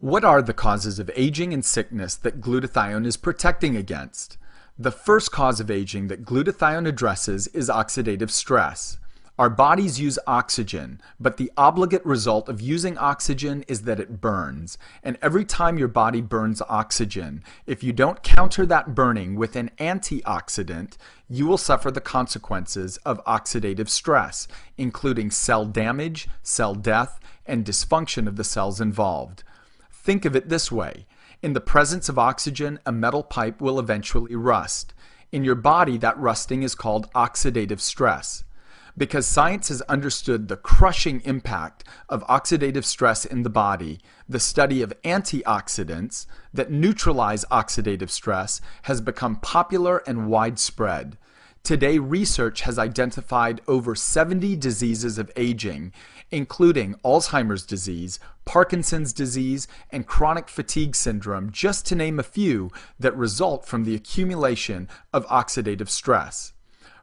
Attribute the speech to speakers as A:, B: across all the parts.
A: What are the causes of aging and sickness that glutathione is protecting against? The first cause of aging that glutathione addresses is oxidative stress. Our bodies use oxygen, but the obligate result of using oxygen is that it burns. And every time your body burns oxygen, if you don't counter that burning with an antioxidant, you will suffer the consequences of oxidative stress, including cell damage, cell death, and dysfunction of the cells involved. Think of it this way in the presence of oxygen, a metal pipe will eventually rust. In your body, that rusting is called oxidative stress. Because science has understood the crushing impact of oxidative stress in the body, the study of antioxidants that neutralize oxidative stress has become popular and widespread. Today, research has identified over 70 diseases of aging, including Alzheimer's disease, Parkinson's disease, and chronic fatigue syndrome, just to name a few that result from the accumulation of oxidative stress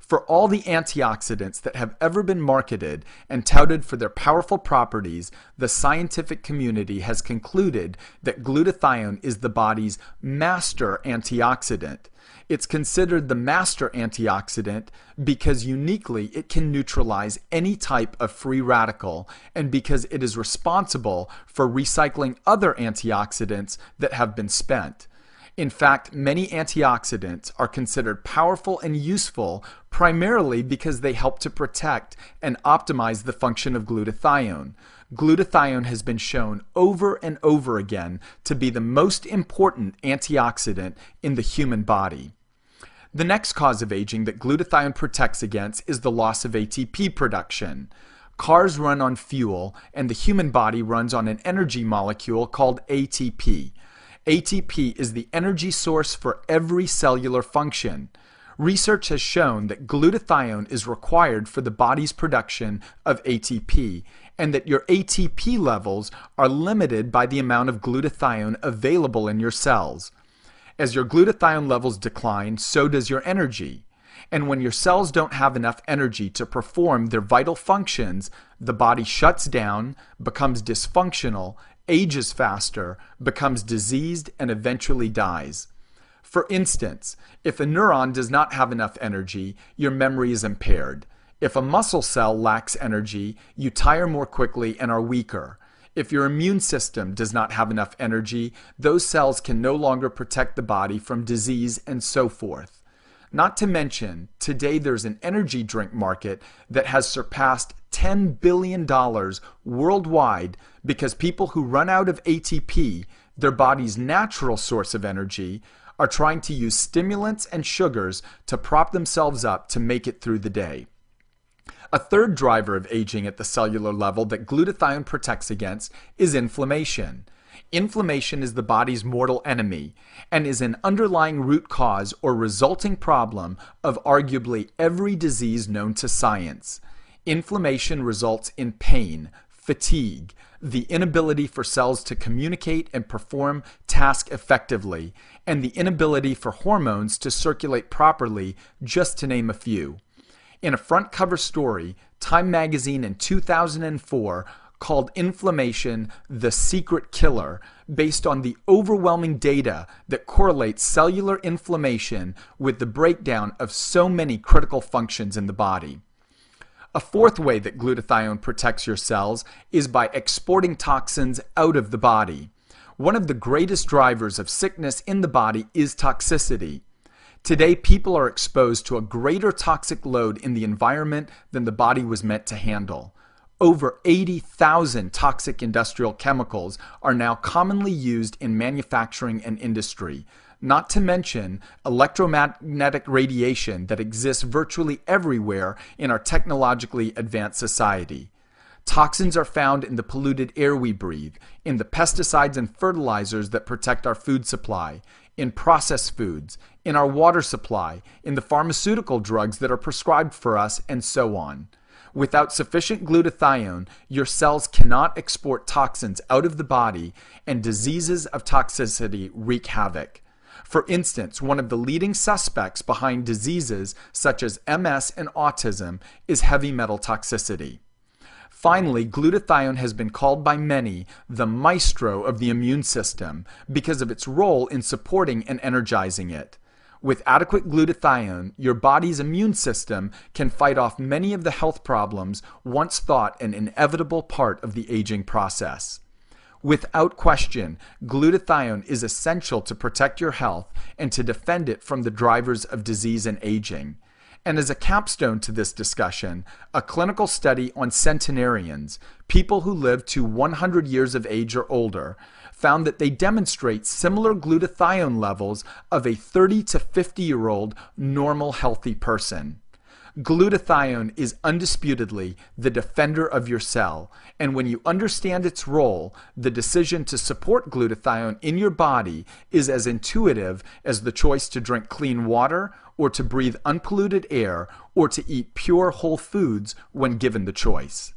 A: for all the antioxidants that have ever been marketed and touted for their powerful properties, the scientific community has concluded that glutathione is the body's master antioxidant. It's considered the master antioxidant because uniquely it can neutralize any type of free radical and because it is responsible for recycling other antioxidants that have been spent. In fact, many antioxidants are considered powerful and useful primarily because they help to protect and optimize the function of glutathione. Glutathione has been shown over and over again to be the most important antioxidant in the human body. The next cause of aging that glutathione protects against is the loss of ATP production. Cars run on fuel, and the human body runs on an energy molecule called ATP. ATP is the energy source for every cellular function. Research has shown that glutathione is required for the body's production of ATP, and that your ATP levels are limited by the amount of glutathione available in your cells. As your glutathione levels decline, so does your energy. And when your cells don't have enough energy to perform their vital functions, the body shuts down, becomes dysfunctional, ages faster, becomes diseased, and eventually dies. For instance, if a neuron does not have enough energy, your memory is impaired. If a muscle cell lacks energy, you tire more quickly and are weaker. If your immune system does not have enough energy, those cells can no longer protect the body from disease and so forth. Not to mention, today there's an energy drink market that has surpassed $10 billion worldwide because people who run out of ATP, their body's natural source of energy, are trying to use stimulants and sugars to prop themselves up to make it through the day. A third driver of aging at the cellular level that glutathione protects against is inflammation. Inflammation is the body's mortal enemy and is an underlying root cause or resulting problem of arguably every disease known to science. Inflammation results in pain, fatigue, the inability for cells to communicate and perform task effectively, and the inability for hormones to circulate properly, just to name a few. In a front cover story, Time magazine in 2004 called Inflammation the Secret Killer, based on the overwhelming data that correlates cellular inflammation with the breakdown of so many critical functions in the body. A fourth way that glutathione protects your cells is by exporting toxins out of the body. One of the greatest drivers of sickness in the body is toxicity. Today, people are exposed to a greater toxic load in the environment than the body was meant to handle. Over 80,000 toxic industrial chemicals are now commonly used in manufacturing and industry, not to mention electromagnetic radiation that exists virtually everywhere in our technologically advanced society. Toxins are found in the polluted air we breathe, in the pesticides and fertilizers that protect our food supply, in processed foods, in our water supply, in the pharmaceutical drugs that are prescribed for us, and so on. Without sufficient glutathione, your cells cannot export toxins out of the body, and diseases of toxicity wreak havoc. For instance, one of the leading suspects behind diseases such as MS and autism is heavy metal toxicity. Finally, glutathione has been called by many the maestro of the immune system because of its role in supporting and energizing it. With adequate glutathione, your body's immune system can fight off many of the health problems once thought an inevitable part of the aging process. Without question, glutathione is essential to protect your health and to defend it from the drivers of disease and aging. And as a capstone to this discussion, a clinical study on centenarians, people who live to 100 years of age or older, found that they demonstrate similar glutathione levels of a 30 to 50 year old normal healthy person. Glutathione is undisputedly the defender of your cell, and when you understand its role, the decision to support glutathione in your body is as intuitive as the choice to drink clean water or to breathe unpolluted air, or to eat pure whole foods when given the choice.